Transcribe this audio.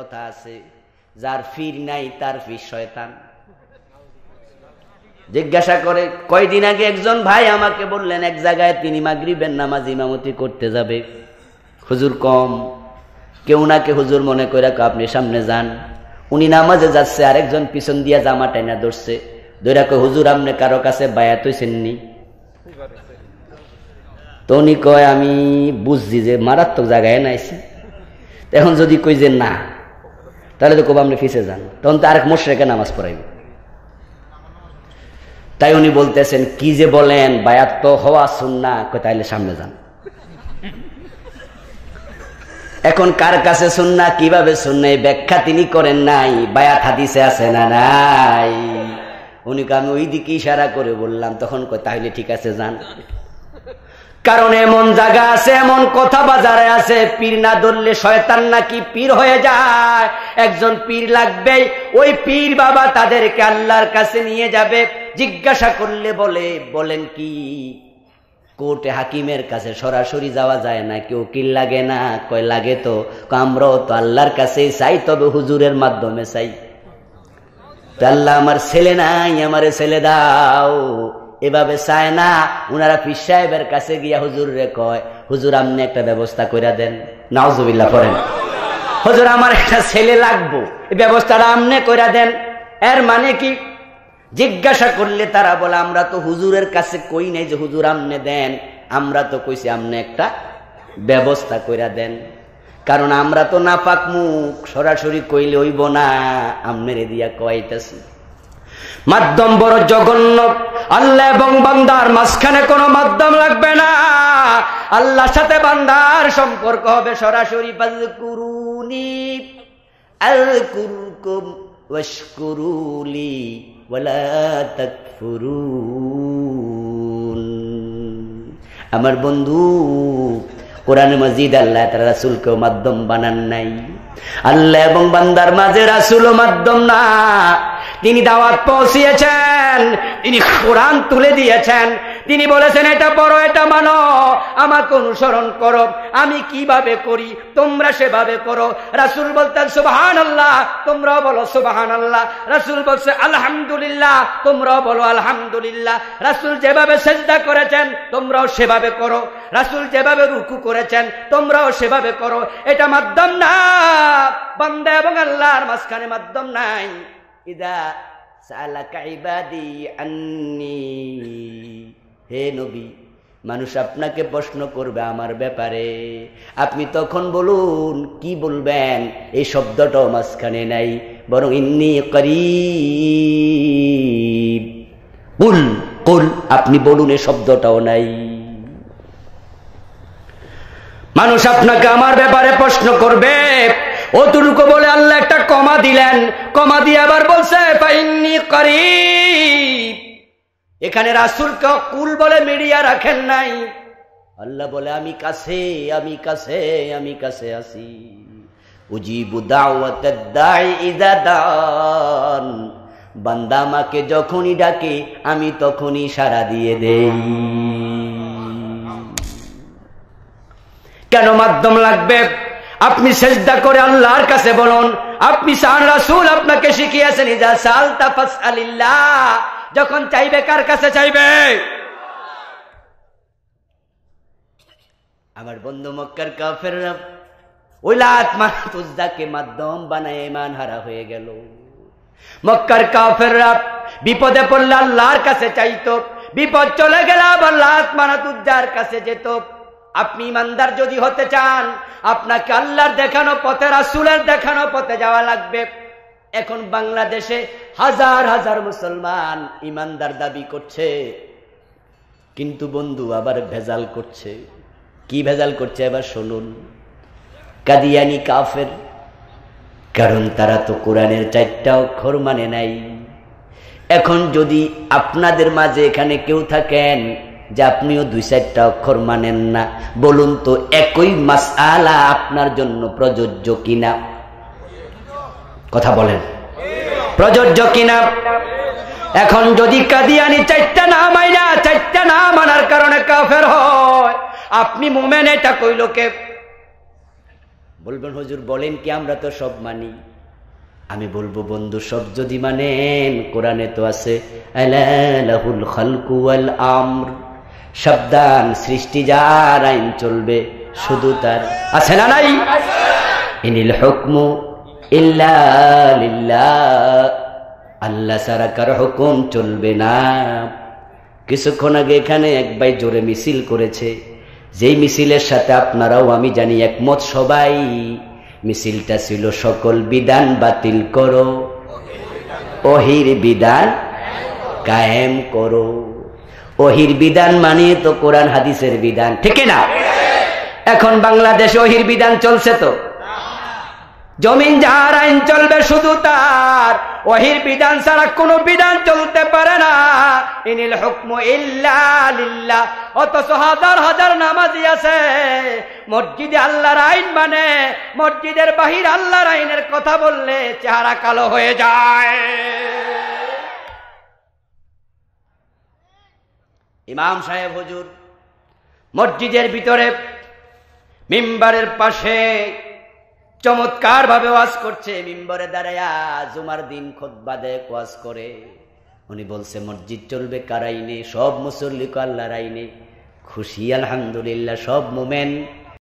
কথা আছে যার ফির নাই তার ফির শয়তান জিজ্ঞাসা করে কয়দিন আগে একজন ভাই আমাকে বললেন এক জায়গায় তিনি মাগরিবের নামাজ ইমামতি করতে যাবে হুজুর কম কেউ না কে হুজুর মনে করে রাখো আপনি সামনে যান উনি নামাজে যাচ্ছে আরেকজন পিছন দিয়া জামা টেনা ধরছে ধরে কয় হুজুর আপনি কারো কাছে বায়াত হইছেননি তো উনি কয় আমি বুঝছি যে মারাত্মক জায়গায় নাইছি এখন যদি কই যে না তাহলে তো কোবা আপনি ফিসে যান তখন তো আরেক মোশরেকে নামাজ পড়াইব তাই উনি বলতেছেন কি যে বলেন বায়াত তো হওয়া না তাইলে সামনে যান এখন কার কাছে শুন না কিভাবে শুন নাই ব্যাখ্যা তিনি করেন নাই বায়াত হাদিসে আছে না নাই উনি আমি ওই দিকে ইশারা করে বললাম তখন তাহলে ঠিক আছে যান কারণ এমন জায়গা আছে এমন কথা বাজারে আছে পীর না ধরলে শয়তান নাকি পীর হয়ে যায় একজন পীর লাগবে ওই পীর বাবা তাদেরকে আল্লাহর কাছে নিয়ে যাবে জিজ্ঞাসা করলে বলে বলেন কি কোর্টে হাকিমের কাছে সরাসরি যাওয়া যায় না কেউ কিল লাগে না কয় লাগে তো আমরাও তো আল্লাহর কাছেই চাই তবে হুজুরের মাধ্যমে চাই আল্লাহ আমার ছেলে নাই আমারে ছেলে দাও এভাবে চায় না উনারা পীর সাহেবের কাছে গিয়া রে কয় হুজুর আপনি একটা ব্যবস্থা কইরা দেন নাওজুবিল্লা করেন হজুর আমার একটা ছেলে লাগবো এই ব্যবস্থাটা আমনে কইরা দেন এর মানে কি জিজ্ঞাসা করলে তারা বলে আমরা তো হুজুরের কাছে কই নাই যে হুজুর আমনে দেন আমরা তো কইছি আমনে একটা ব্যবস্থা কইরা দেন কারণ আমরা তো না পাক মুখ সরাসরি কইলে হইব না রে দিয়া কয়াইতেছি মাধ্যম বড় জঘন্য আল্লাহ এবং বান্দার মাঝখানে কোনো মাধ্যম লাগবে না আল্লাহর সাথে বান্দার সম্পর্ক হবে সরাসরি আমার বন্ধু কোরআন মজিদ আল্লাহ তারা রাসুলকেও মাধ্যম বানান নাই আল্লাহ এবং বান্দার মাঝে রাসুলও মাধ্যম না তিনি দাওয়াত পৌঁছিয়েছেন দিয়েছেন তিনি কোরআন তুলে দিয়েছেন তিনি বলেছেন এটা বড় এটা মানো আমাকে অনুসরণ করো আমি কিভাবে করি তোমরা সেভাবে করো রাসুল বলতেন সুবাহান আল্লাহ তোমরাও বলো সুবাহান আল্লাহ রাসুল বলছে আলহামদুলিল্লাহ তোমরাও বলো আলহামদুলিল্লাহ রাসুল যেভাবে চেষ্টা করেছেন তোমরাও সেভাবে করো রাসুল যেভাবে রুকু করেছেন তোমরাও সেভাবে করো এটা মাধ্যম না বান্দা এবং আল্লাহর মাঝখানে মাধ্যম নাই ইদা সালাক ইবাদি আন্নি হে নবী মানুষ আপনাকে প্রশ্ন করবে আমার ব্যাপারে আপনি তখন বলুন কি বলবেন এই শব্দটাও মাঝখানে নাই বরং ইন্নি করি কুল কুল আপনি বলুন এ শব্দটাও নাই মানুষ আপনাকে আমার ব্যাপারে প্রশ্ন করবে অতটুকু বলে আল্লাহ একটা কমা দিলেন কমা দিয়ে আবার বলছে এখানে রাসুলকে কুল বলে মিডিয়া রাখেন নাই আল্লাহ বলে আমি কাছে আমি কাছে আমি কাছে আসি উজিবু যখনই ডাকে আমি তখনই সারা দিয়ে দেই কেন মাধ্যম লাগবে আপনি সেজদা করে আল্লাহর কাছে বলুন আপনি সান রাসুল আপনাকে শিখিয়েছেন ইজা সাল তাফাস আলিল্লাহ যখন চাইবে কার কাছে চাইবে আমার বন্ধু মক্কার কাফের ওইলাত মানুষদাকে মাধ্যম বানায় ইমান হারা হয়ে গেল মক্কার কাফের বিপদে পড়লে আল্লাহর কাছে চাইত বিপদ চলে গেল আবার লাত মানাতুজ্জার কাছে যেত আপনি ইমানদার যদি হতে চান আপনাকে আল্লাহর দেখানো পথে রাসুলের দেখানো পথে যাওয়া লাগবে এখন বাংলাদেশে হাজার হাজার মুসলমান ইমানদার দাবি করছে কিন্তু বন্ধু আবার ভেজাল করছে কি ভেজাল করছে এবার শুনুন কাদিয়ানি কাফের কারণ তারা তো কোরআনের চারটা অক্ষর মানে নাই এখন যদি আপনাদের মাঝে এখানে কেউ থাকেন যে আপনিও দুই চারটা অক্ষর মানেন না বলুন তো একই মাস আলা আপনার জন্য প্রযোজ্য কিনা কথা বলেন প্রযোজ্য কিনা এখন যদি কাদিয়ানি চারটা না মাইনা চারটা না মানার কারণে কাফের হয় আপনি মোমেন এটা কইল কে বলবেন হজুর বলেন কি আমরা তো সব মানি আমি বলবো বন্ধু সব যদি মানেন কোরআনে তো আছে আমর সাবধান সৃষ্টি যার আইন চলবে শুধু তার আছে না নাই ইনিল হুকমু আল্লাহ সারা কার হুকুম চলবে না কিছুক্ষণ আগে এখানে এক জোরে মিছিল করেছে যেই মিছিলের সাথে আপনারাও আমি জানি একমত সবাই মিছিলটা ছিল সকল বিধান বাতিল করো অহির বিধান কায়েম করো ওহির বিধান মানে তো কোরআন হাদিসের বিধান ঠিক না এখন বাংলাদেশে ওহির বিধান চলছে তো জমিন যাহার আইন চলবে শুধু তার ওহির বিধান ছাড়া কোনো বিধান চলতে পারে না ইনিল হুকম ইল্লা অথচ হাজার হাজার নামাজি আছে মসজিদে আল্লাহর আইন মানে মসজিদের বাহির আল্লাহর আইনের কথা বললে চেহারা কালো হয়ে যায় ইমাম সাহেব হজুর মসজিদের ভিতরে মিম্বারের পাশে চমৎকার ভাবে ওয়াজ করছে মিম্বরে দাঁড়ায়া জুমার দিন খোদবা বাদে ওয়াজ করে উনি বলছে মসজিদ চলবে কার আইনে সব মুসল্লিক আল্লাহর আইনে খুশি আলহামদুলিল্লাহ সব মোমেন